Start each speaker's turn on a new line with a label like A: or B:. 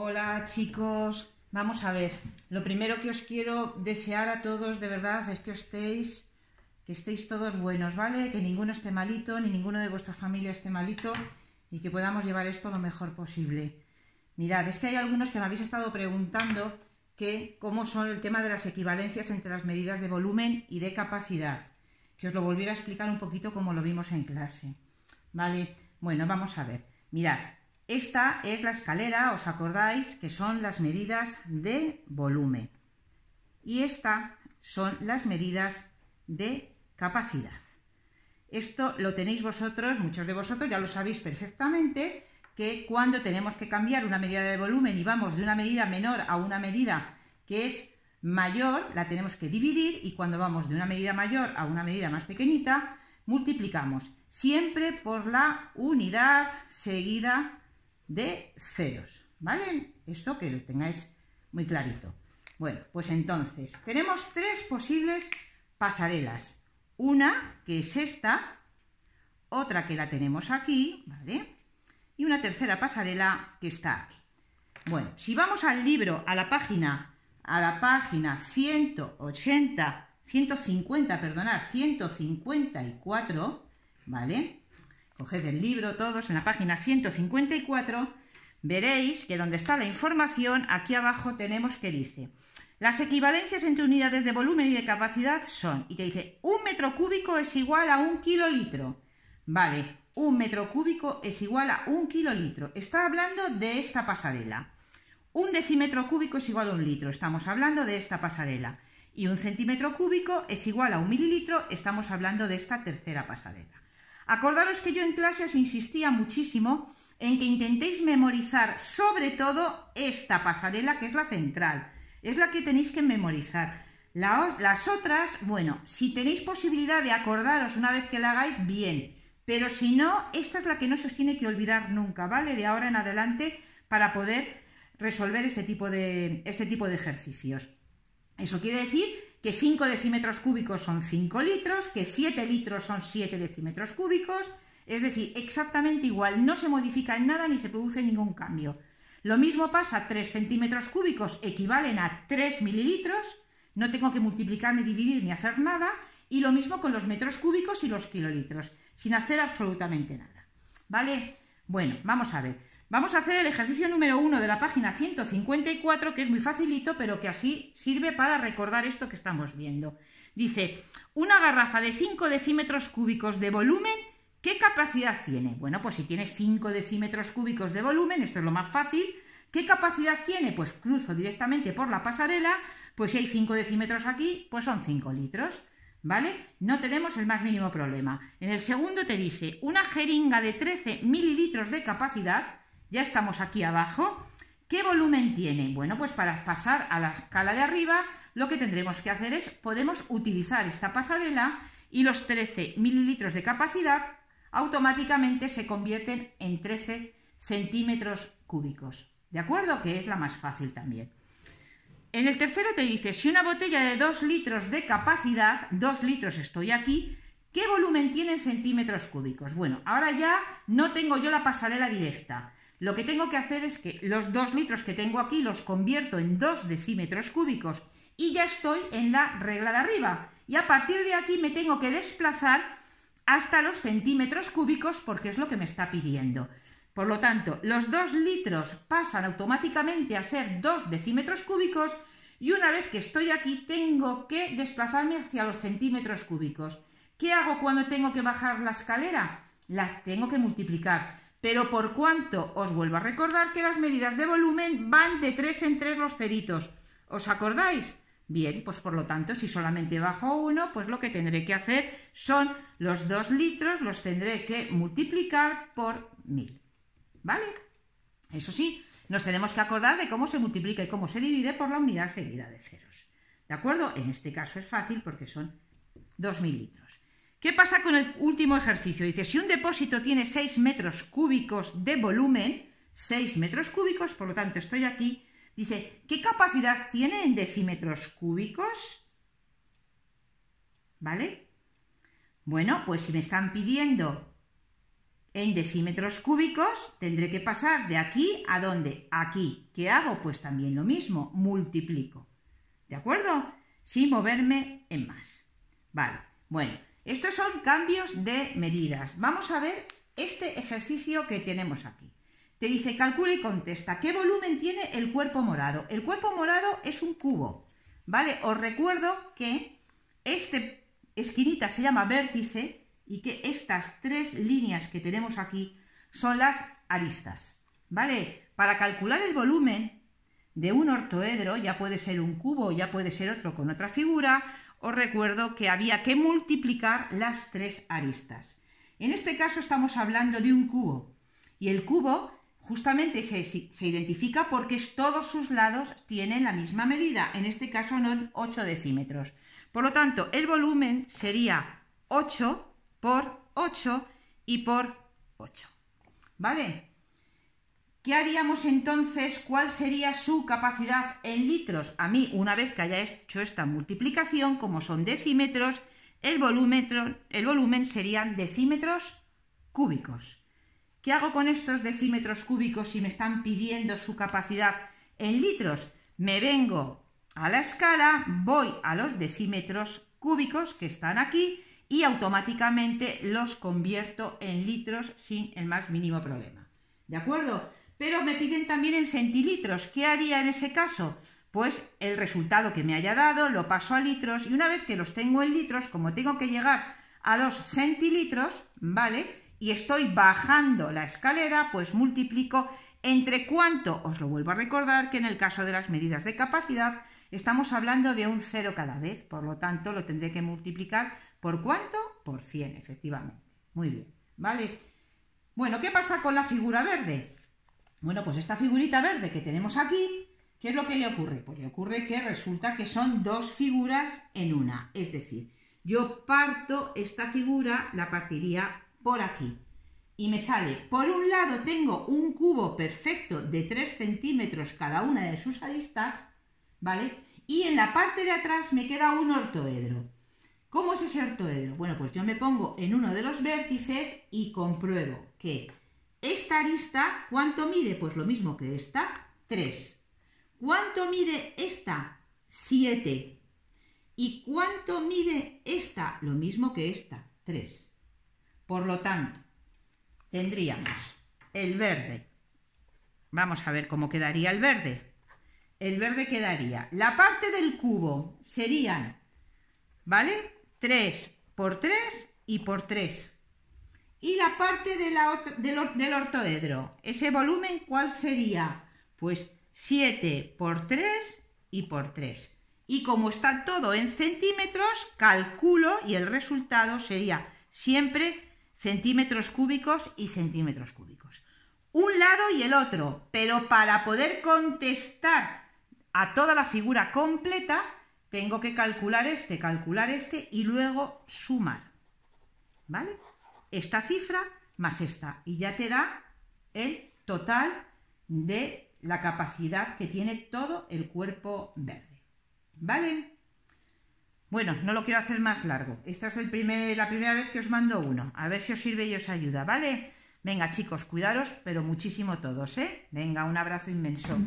A: Hola chicos, vamos a ver. Lo primero que os quiero desear a todos de verdad es que estéis, que estéis todos buenos, ¿vale? Que ninguno esté malito, ni ninguno de vuestra familia esté malito y que podamos llevar esto lo mejor posible. Mirad, es que hay algunos que me habéis estado preguntando que cómo son el tema de las equivalencias entre las medidas de volumen y de capacidad. Que os lo volviera a explicar un poquito como lo vimos en clase. ¿Vale? Bueno, vamos a ver. Mirad, esta es la escalera, ¿os acordáis? Que son las medidas de volumen. Y esta son las medidas de capacidad. Esto lo tenéis vosotros, muchos de vosotros ya lo sabéis perfectamente, que cuando tenemos que cambiar una medida de volumen y vamos de una medida menor a una medida que es mayor, la tenemos que dividir y cuando vamos de una medida mayor a una medida más pequeñita, multiplicamos siempre por la unidad seguida de ceros, ¿vale? Esto que lo tengáis muy clarito. Bueno, pues entonces, tenemos tres posibles pasarelas. Una, que es esta, otra que la tenemos aquí, ¿vale? Y una tercera pasarela que está aquí. Bueno, si vamos al libro, a la página, a la página 180, 150, perdonad, 154, ¿vale? coged el libro todos en la página 154, veréis que donde está la información, aquí abajo tenemos que dice, las equivalencias entre unidades de volumen y de capacidad son, y te dice, un metro cúbico es igual a un kilolitro. Vale, un metro cúbico es igual a un kilolitro. Está hablando de esta pasarela. Un decímetro cúbico es igual a un litro. Estamos hablando de esta pasarela. Y un centímetro cúbico es igual a un mililitro. Estamos hablando de esta tercera pasarela. Acordaros que yo en clase os insistía muchísimo en que intentéis memorizar sobre todo esta pasarela que es la central. Es la que tenéis que memorizar. las otras, bueno, si tenéis posibilidad de acordaros una vez que la hagáis, bien. Pero si no, esta es la que no se os tiene que olvidar nunca, ¿vale? De ahora en adelante para poder resolver este tipo de, este tipo de ejercicios. Eso quiere decir que 5 decímetros cúbicos son 5 litros, que 7 litros son 7 decímetros cúbicos, es decir, exactamente igual, no se modifica en nada ni se produce ningún cambio. Lo mismo pasa, 3 centímetros cúbicos equivalen a 3 mililitros, no tengo que multiplicar ni dividir ni hacer nada, y lo mismo con los metros cúbicos y los kilolitros, sin hacer absolutamente nada. ¿Vale? Bueno, vamos a ver. Vamos a hacer el ejercicio número 1 de la página 154, que es muy facilito, pero que así sirve para recordar esto que estamos viendo. Dice, una garrafa de 5 decímetros cúbicos de volumen, ¿qué capacidad tiene? Bueno, pues si tiene 5 decímetros cúbicos de volumen, esto es lo más fácil, ¿Qué capacidad tiene? Pues cruzo directamente por la pasarela, pues si hay 5 decímetros aquí, pues son 5 litros, ¿vale? No tenemos el más mínimo problema. En el segundo te dice, una jeringa de 13 mililitros de capacidad ya estamos aquí abajo. ¿Qué volumen tiene? Bueno, pues para pasar a la escala de arriba, lo que tendremos que hacer es, podemos utilizar esta pasarela y los 13 mililitros de capacidad automáticamente se convierten en 13 centímetros cúbicos. ¿De acuerdo? Que es la más fácil también. En el tercero te dice, si una botella de 2 litros de capacidad, 2 litros estoy aquí, ¿qué volumen tiene en centímetros cúbicos? Bueno, ahora ya no tengo yo la pasarela directa lo que tengo que hacer es que los dos litros que tengo aquí los convierto en 2 decímetros cúbicos y ya estoy en la regla de arriba. Y a partir de aquí me tengo que desplazar hasta los centímetros cúbicos porque es lo que me está pidiendo. Por lo tanto, los dos litros pasan automáticamente a ser 2 decímetros cúbicos y una vez que estoy aquí tengo que desplazarme hacia los centímetros cúbicos. ¿Qué hago cuando tengo que bajar la escalera? Las tengo que multiplicar. Pero por cuanto os vuelvo a recordar que las medidas de volumen van de 3 en 3 los ceritos. ¿Os acordáis? Bien, pues por lo tanto, si solamente bajo uno, pues lo que tendré que hacer son los 2 litros, los tendré que multiplicar por 1000. ¿Vale? Eso sí, nos tenemos que acordar de cómo se multiplica y cómo se divide por la unidad seguida de ceros. ¿De acuerdo? En este caso es fácil porque son 2.000 litros. ¿Qué pasa con el último ejercicio? Dice, si un depósito tiene 6 metros cúbicos de volumen, 6 metros cúbicos, por lo tanto estoy aquí, dice, ¿qué capacidad tiene en decímetros cúbicos? ¿Vale? Bueno, pues si me están pidiendo en decímetros cúbicos, tendré que pasar de aquí a dónde? Aquí. ¿Qué hago? Pues también lo mismo, multiplico. ¿De acuerdo? Sin moverme en más. Vale, bueno. Estos son cambios de medidas. Vamos a ver este ejercicio que tenemos aquí. Te dice, calcula y contesta, ¿qué volumen tiene el cuerpo morado? El cuerpo morado es un cubo, ¿vale? Os recuerdo que esta esquinita se llama vértice y que estas tres líneas que tenemos aquí son las aristas, ¿vale? Para calcular el volumen de un ortoedro, ya puede ser un cubo, ya puede ser otro con otra figura, os recuerdo que había que multiplicar las tres aristas. En este caso estamos hablando de un cubo y el cubo justamente se, identifica porque todos sus lados tienen la misma medida, en este caso no 8 decímetros. Por lo tanto, el volumen sería 8 por 8 y por 8. ¿Vale? ¿Qué haríamos entonces? ¿Cuál sería su capacidad en litros? A mí, una vez que haya hecho esta multiplicación, como son decímetros, el volumen, el volumen serían decímetros cúbicos. ¿Qué hago con estos decímetros cúbicos si me están pidiendo su capacidad en litros? Me vengo a la escala, voy a los decímetros cúbicos que están aquí y automáticamente los convierto en litros sin el más mínimo problema. ¿De acuerdo? Pero me piden también en centilitros. ¿Qué haría en ese caso? Pues el resultado que me haya dado lo paso a litros y una vez que los tengo en litros, como tengo que llegar a los centilitros, ¿vale? Y estoy bajando la escalera, pues multiplico entre cuánto, os lo vuelvo a recordar, que en el caso de las medidas de capacidad estamos hablando de un cero cada vez, por lo tanto lo tendré que multiplicar por cuánto, por 100, efectivamente. Muy bien, ¿vale? Bueno, ¿qué pasa con la figura verde? Bueno, pues esta figurita verde que tenemos aquí, ¿qué es lo que le ocurre? Pues le ocurre que resulta que son dos figuras en una. Es decir, yo parto esta figura, la partiría por aquí. Y me sale, por un lado tengo un cubo perfecto de 3 centímetros cada una de sus aristas, ¿vale? Y en la parte de atrás me queda un ortoedro. ¿Cómo es ese ortoedro? Bueno, pues yo me pongo en uno de los vértices y compruebo que esta arista, ¿cuánto mide? Pues lo mismo que esta, 3. ¿Cuánto mide esta? 7. ¿Y cuánto mide esta? Lo mismo que esta, 3. Por lo tanto, tendríamos el verde. Vamos a ver cómo quedaría el verde. El verde quedaría. La parte del cubo serían, ¿vale? 3 por 3 y por 3. Y la parte del, del ortoedro, ese volumen, ¿cuál sería? Pues 7 por 3 y por 3. Y como está todo en centímetros, calculo y el resultado sería siempre centímetros cúbicos y centímetros cúbicos. Un lado y el otro, pero para poder contestar a toda la figura completa, tengo que calcular este, calcular este y luego sumar. ¿Vale? esta cifra más esta y ya te da el total de la capacidad que tiene todo el cuerpo verde. ¿Vale? Bueno, no lo quiero hacer más largo. Esta es el primer, la primera vez que os mando uno. A ver si os sirve y os ayuda, ¿vale? Venga, chicos, cuidaros, pero muchísimo todos, ¿eh? Venga, un abrazo inmenso.